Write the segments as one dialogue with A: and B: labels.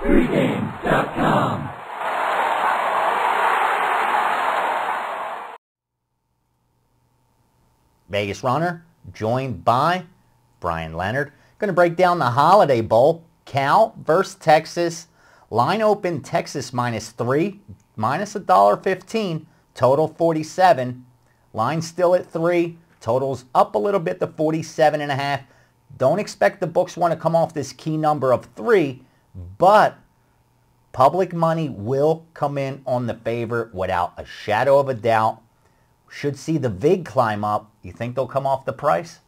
A: pregame.com. Vegas Runner, joined by Brian Leonard. Going to break down the Holiday Bowl. Cal versus Texas. Line open Texas minus three, minus a dollar fifteen. Total 47. Line still at three. Totals up a little bit to 47 and a half. Don't expect the books want to come off this key number of three but public money will come in on the favor without a shadow of a doubt. Should see the VIG climb up. You think they'll come off the price?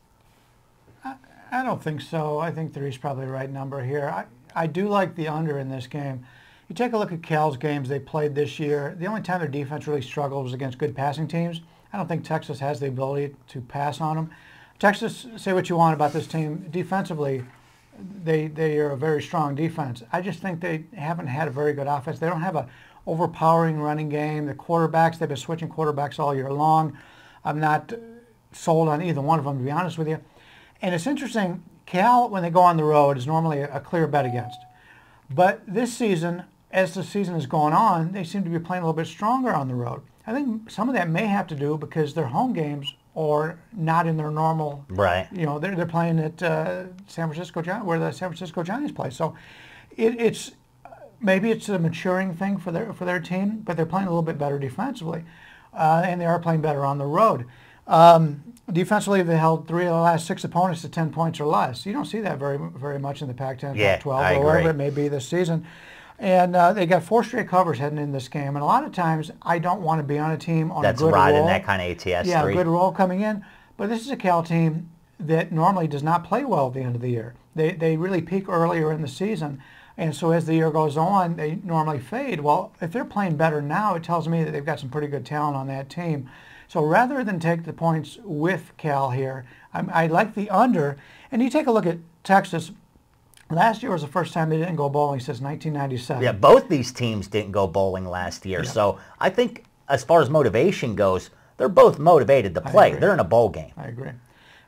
B: I, I don't think so. I think three is probably the right number here. I, I do like the under in this game. You take a look at Cal's games they played this year. The only time their defense really struggled was against good passing teams. I don't think Texas has the ability to pass on them. Texas, say what you want about this team defensively they they are a very strong defense. I just think they haven't had a very good offense. They don't have a overpowering running game. The quarterbacks they've been switching quarterbacks all year long. I'm not sold on either one of them to be honest with you. And it's interesting. Cal when they go on the road is normally a, a clear bet against, but this season as the season has gone on, they seem to be playing a little bit stronger on the road. I think some of that may have to do because their home games or not in their normal. Right. You know, they're, they're playing at uh, San Francisco Giants, where the San Francisco Giants play. So it, it's maybe it's a maturing thing for their for their team, but they're playing a little bit better defensively, uh, and they are playing better on the road. Um, defensively, they held three of the last six opponents to ten points or less. You don't see that very very much in the Pac-10, yeah, Pac-12, or wherever it may be this season. And uh, they got four straight covers heading in this game. And a lot of times, I don't want to be on a team on That's a good riding that kind of ATS. Yeah, three. good roll coming in. But this is a Cal team that normally does not play well at the end of the year. They, they really peak earlier in the season. And so as the year goes on, they normally fade. Well, if they're playing better now, it tells me that they've got some pretty good talent on that team. So rather than take the points with Cal here, I'm, I like the under. And you take a look at Texas
A: Last year was the first time they didn't go bowling since 1997. Yeah, both these teams didn't go bowling last year. Yeah. So I think as far as motivation goes, they're both motivated to play. They're in a bowl game. I agree.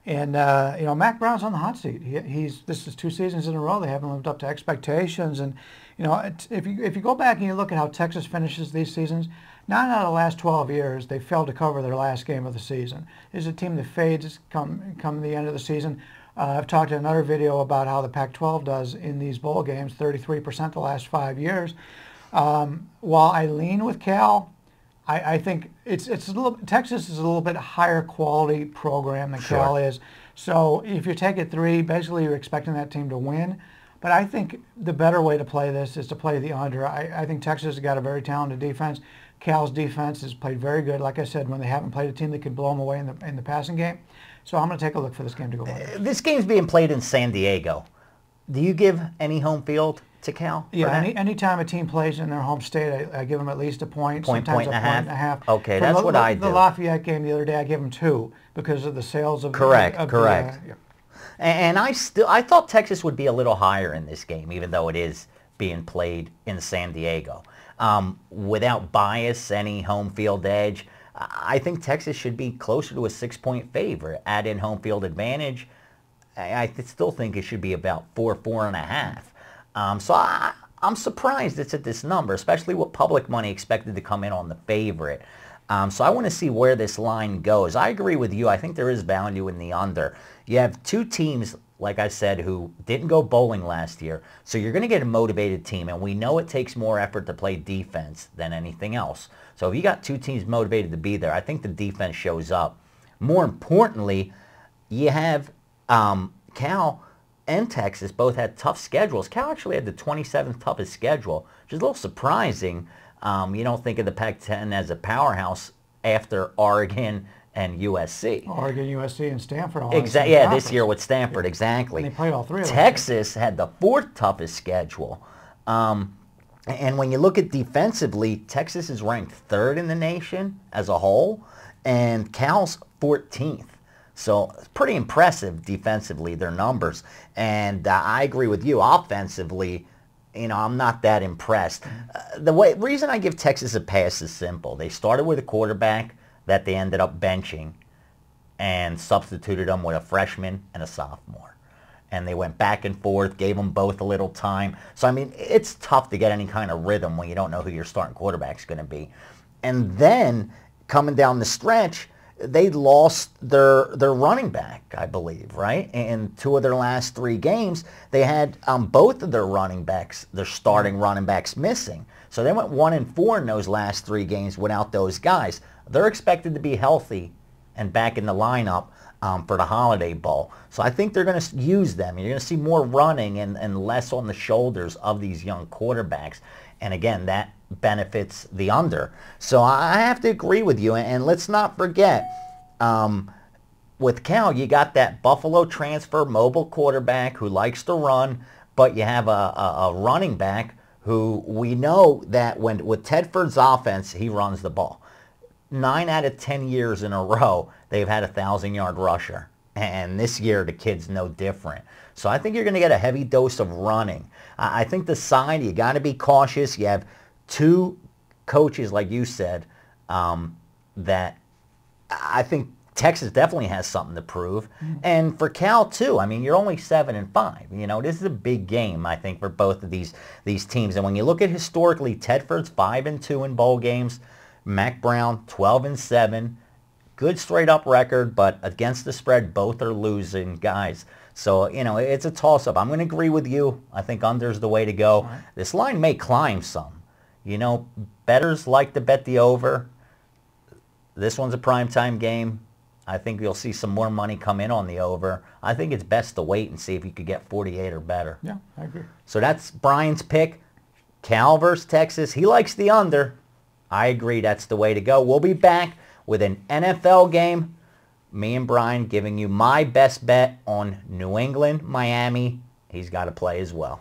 B: And, uh, you know, Mac Brown's on the hot seat. He, he's This is two seasons in a row. They haven't lived up to expectations. And, you know, if, you, if you go back and you look at how Texas finishes these seasons, nine out of the last 12 years, they failed to cover their last game of the season. This is a team that fades come, come the end of the season. Uh, I've talked in another video about how the Pac-12 does in these bowl games, 33% the last five years. Um, while I lean with Cal, I, I think it's it's little, Texas is a little bit higher quality program than sure. Cal is. So if you take it three, basically you're expecting that team to win. But I think the better way to play this is to play the under. I, I think Texas has got a very talented defense. Cal's defense has played very good. Like I said, when they haven't played a team that could blow them away in the in the
A: passing game. So I'm going to take a look for this game to go on. Uh, this game's being played in San Diego. Do you give any home field to Cal?
B: Yeah, any anytime a team plays in their home state, I, I give them at least a point, point sometimes point a, and point and a half. Okay, for that's the, what I do. The Lafayette game the other day, I gave them two because of the sales of correct, the, of uh, correct. uh, yeah.
A: And I still I thought Texas would be a little higher in this game, even though it is being played in San Diego. Um, without bias, any home field edge. I think Texas should be closer to a six-point favorite. Add in home field advantage. I, I still think it should be about four, four and a half. Um, so I, I'm surprised it's at this number, especially with public money expected to come in on the favorite. Um, so I want to see where this line goes. I agree with you. I think there is value in the under. You have two teams like I said, who didn't go bowling last year. So you're going to get a motivated team, and we know it takes more effort to play defense than anything else. So if you got two teams motivated to be there, I think the defense shows up. More importantly, you have um, Cal and Texas both had tough schedules. Cal actually had the 27th toughest schedule, which is a little surprising. Um, you don't think of the Pac-10 as a powerhouse after Oregon, and USC. Oregon,
B: USC, and Stanford. Exactly. Yeah, this year
A: with Stanford, exactly. And they played all three. Texas had the fourth toughest schedule, um, and when you look at defensively, Texas is ranked third in the nation as a whole, and Cal's 14th. So pretty impressive defensively their numbers, and uh, I agree with you. Offensively, you know, I'm not that impressed. Uh, the way, reason I give Texas a pass is simple. They started with a quarterback that they ended up benching and substituted them with a freshman and a sophomore. And they went back and forth, gave them both a little time. So, I mean, it's tough to get any kind of rhythm when you don't know who your starting quarterback's going to be. And then coming down the stretch, they lost their their running back, I believe, right? And two of their last three games, they had um, both of their running backs, their starting running backs, missing. So they went one and four in those last three games without those guys. They're expected to be healthy and back in the lineup um, for the Holiday Bowl. So I think they're going to use them. You're going to see more running and, and less on the shoulders of these young quarterbacks. And again, that benefits the under. So I have to agree with you. And let's not forget, um, with Cal, you got that Buffalo transfer mobile quarterback who likes to run, but you have a, a, a running back who we know that when with Tedford's offense, he runs the ball nine out of 10 years in a row, they've had a 1,000-yard rusher. And this year, the kid's no different. So I think you're going to get a heavy dose of running. I think the side, you got to be cautious. You have two coaches, like you said, um, that I think Texas definitely has something to prove. Mm-hmm. And for Cal too, I mean, you're only seven and five. You know, this is a big game, I think, for both of these these teams. And when you look at historically, Tedford's five and two in bowl games. Mac Brown, 12 and 7. Good straight up record, but against the spread, both are losing guys. So, you know, it's a toss-up. I'm going to agree with you. I think under's the way to go. Right. This line may climb some. You know, betters like to bet the over. This one's a primetime game. I think you'll see some more money come in on the over. I think it's best to wait and see if you could get 48 or better.
B: Yeah, I agree.
A: So that's Brian's pick. Cal versus Texas. He likes the under. I agree that's the way to go. We'll be back with an NFL game. Me and Brian giving you my best bet on New England, Miami. He's got to play as well.